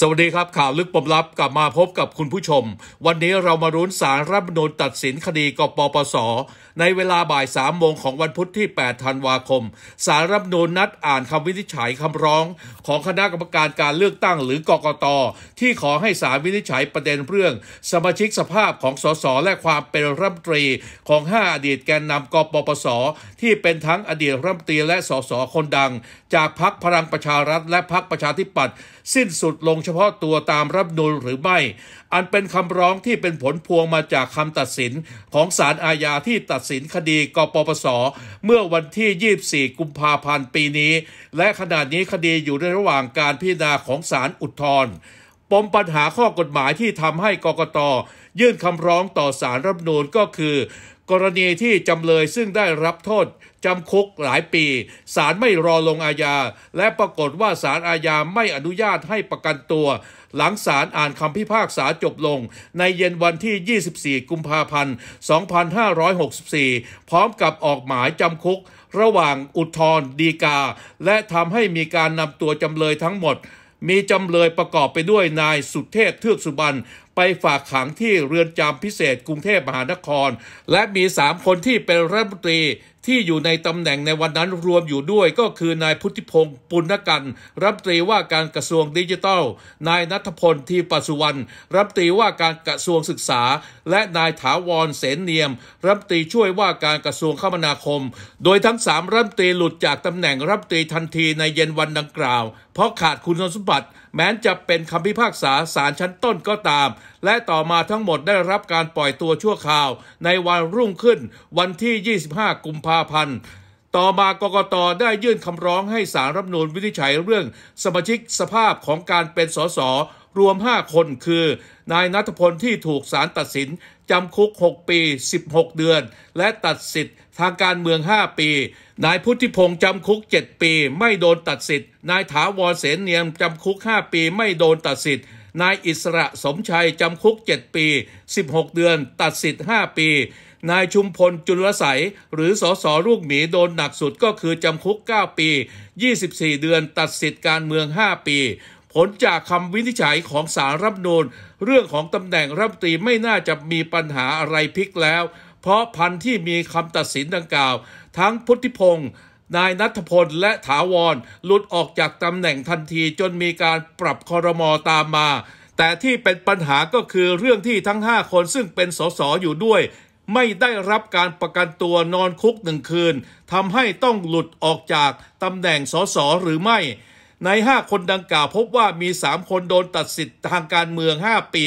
สวัสดีครับข่าวลึกปมลับกลับมาพบกับคุณผู้ชม วันนี้เรามารุ้นสารรัฐมนูญตัดสินคดีกปปส ในเวลาบ่ายสามโมงของวันพุธที่8ธันวาคมสารรัฐมนูญนัดอ่านคำวินิจฉัย คำร้อง ของคณะกรรมการการเลือกตั้งหรือกกตที่ขอให้สารวินิจฉัยประเด็นเรื่อง สมาชิกสภาพของสสและความเป็นรัฐมนตรี ของ5อดีตแกนนำกปปสที่เป็นทั้งอดีตรัฐมนตรีและสสคนดัง จากพักพลังประชารัฐและพักประชาธิปัตย์สิ้นสุดลงเฉพาะตัวตามรับนูลหรือไม่ อันเป็นคำร้องที่เป็นผลพวงมาจากคำตัดสินของศาลอาญาที่ตัดสินคดีกปปส เมื่อวันที่ 24 กุมภาพันธ์ปีนี้ และขณะนี้คดีอยู่ในระหว่างการพิจารณาของศาลอุทธรณ์ ปมปัญหาข้อกฎหมายที่ทำให้กกตยื่นคำร้องต่อศาลรับนูลก็คือกรณีที่จำเลยซึ่งได้รับโทษจำคุกหลายปีศาลไม่รอลงอาญาและปรากฏว่าศาลอาญาไม่อนุญาตให้ประกันตัว หลังศาลอ่านคำพิพากษาจบลง ในเย็นวันที่ 24 กุมภาพันธ์ 2564 พร้อมกับออกหมายจำคุกระหว่างอุทธรดีกา และทำให้มีการนำตัวจำเลยทั้งหมด มีจำเลยประกอบไปด้วยนายสุเทพเทือกสุบรรณไปฝากขังที่เรือนจำพิเศษกรุงเทพมหานคร และมีสามคนที่เป็นรัฐมนตรี ที่อยู่ในตำแหน่งในวันนั้นรวมอยู่ด้วยก็คือนายพุทธิพงศ์ปุณกันรัฐมนตรีว่าการกระทรวงดิจิทัล นายนัทพลทีปสุวรรณรัฐมนตรีว่าการกระทรวงศึกษา และนายถาวรเสนเนียม รัฐมนตรีช่วยว่าการกระทรวงคมนาคม โดยทั้งสามรัฐมนตรีหลุดจากตำแหน่งรัฐมนตรีทันทีในเย็นวันดังกล่าว เพราะขาดคุณสมบัติแม้จะเป็นคำพิพากษาศาลชั้นต้นก็ตามและต่อมาทั้งหมดได้รับการปล่อยตัวชั่วคราวในวันรุ่งขึ้นวันที่ 25 กุมภาพันธ์ ต่อมากกตได้ยื่นคำร้องให้สารรับนูลวินิจฉัยเรื่องสมาชิกสภาพของการเป็นสสรวม 5 คนคือนายนัทพลที่ถูกสารตัดสินจำคุก 6 ปี 16 เดือน และตัดสิทธิ์ทางการเมือง 5 ปี นายพุทธิพงศ์จำคุก 7 ปีไม่โดนตัดสิทธิ์นายถาวรเสนเนียมจำคุก 5 ปี ไม่โดนตัดสิทธิ์นายอิสระสมชัยจำคุก 7 ปี 16 เดือน ตัดสิทธิ์ 5 ปี นายชุมพลจุลสัยหรือสสลูกหมีโดนหนักสุดก็คือ จำคุก 9 ปี 24 เดือน ตัดสิทธิ์การเมือง 5 ปี ผลจากคำวินิจฉัยของสารรับนูนเรื่องของตำแหน่งรัฐมนตรีไม่น่าจะมีปัญหาอะไรพลิกแล้ว เพราะพันที่มีคำตัดสินดังกล่าว ทั้งพุทธิพงศ์นายนัทพลและถาวร หลุดออกจากตำแหน่งทันทีจนมีการปรับคอรมอตามมา แต่ที่เป็นปัญหาก็คือเรื่องที่ทั้ง 5 คนซึ่งเป็นสสอยู่ด้วย ไม่ได้รับการประกันตัวนอนคุกหนึ่งคืนทำให้ต้องหลุดออกจากตำแหน่งสสหรือไม่ ใน 5 คนดังกล่าวพบว่ามี 3 คนโดนตัดสิทธิ์ทางการเมือง 5 ปี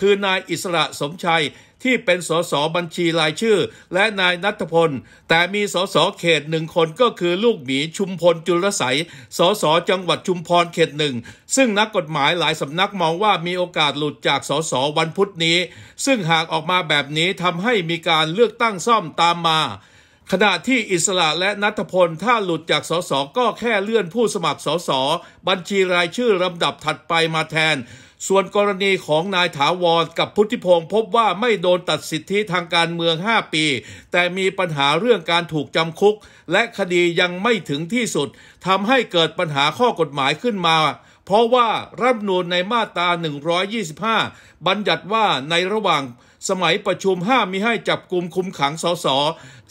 คือนายอิสระสมชัยที่เป็นสสบัญชีรายชื่อ และนายนัทพล แต่มีสสเขตหนึ่งคนก็คือลูกหมีชุมพลจุลสัยสสจังหวัดชุมพรเขตหนึ่งซึ่งนักกฎหมายหลายสำนักมองว่ามีโอกาสหลุดจากสสวันพุธนี้ ซึ่งหากออกมาแบบนี้ทำให้มีการเลือกตั้งซ่อมตามมา ขณะที่อิสระและนัทพล ถ้าหลุดจากสสก็แค่เลื่อนผู้สมัครสสบัญชีรายชื่อลำดับถัดไปมาแทนส่วนกรณีของนายถาวรกับพุทธิพงศ์พบว่าไม่โดนตัดสิทธิทางการเมือง 5 ปี แต่มีปัญหาเรื่องการถูกจำคุกและคดียังไม่ถึงที่สุดทำให้เกิดปัญหาข้อกฎหมายขึ้นมา เพราะว่ารัฐนูนในมาตรา125 บัญญัติว่าในระหว่างสมัยประชุมห้ามมิให้จับกลุ่มคุมขังสส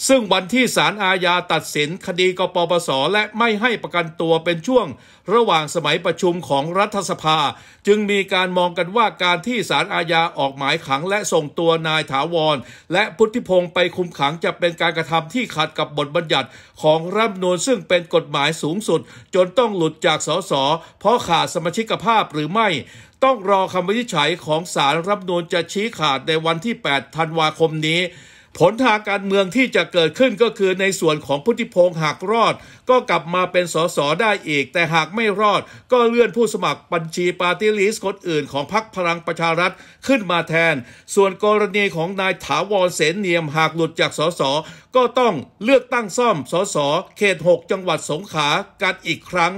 ซึ่งวันที่ศาลอาญาตัดสินคดีกปปสและไม่ให้ประกันตัวเป็นช่วง ระหว่างสมัยประชุมของรัฐสภา จึงมีการมองกันว่าการที่ศาลอาญาออกหมายขังและส่งตัวนายถาวร และพุทธิพงศ์ไปคุมขังจะเป็นการกระทำที่ขัดกับบทบัญญัติของรัฐมนูลซึ่งเป็นกฎหมายสูงสุด จนต้องหลุดจากสสเพราะขาดสมาชิกภาพหรือไม่ต้องรอคำวินิจฉัยของสารรับนูนจะชี้ขาดในวันที่ 8 ธันวาคมนี้ ผลทางการเมืองที่จะเกิดขึ้นก็คือ ในส่วนของพุทธิพงศ์หากรอด ก็กลับมาเป็นสสได้อีก แต่หากไม่รอด ก็เลื่อนผู้สมัครบัญชีปาร์ตี้ลิสต์คนอื่นของพรรคพลังประชารัฐขึ้นมาแทน ส่วนกรณีของนายถาวรเสนเนียมหากหลุดจากสสก็ต้องเลือกตั้งซ่อมสสเขต 6 จังหวัดสงขลากันอีกครั้ง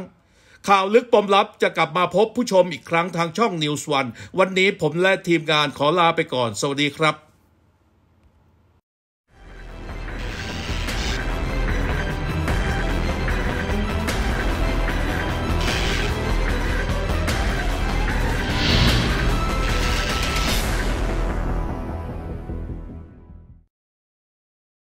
ข่าวลึกปมลับจะกลับมาพบผู้ชมอีกครั้งทางช่อง News วันวันนี้ผมและทีมงานขอลาไปก่อนสวัสดีครับ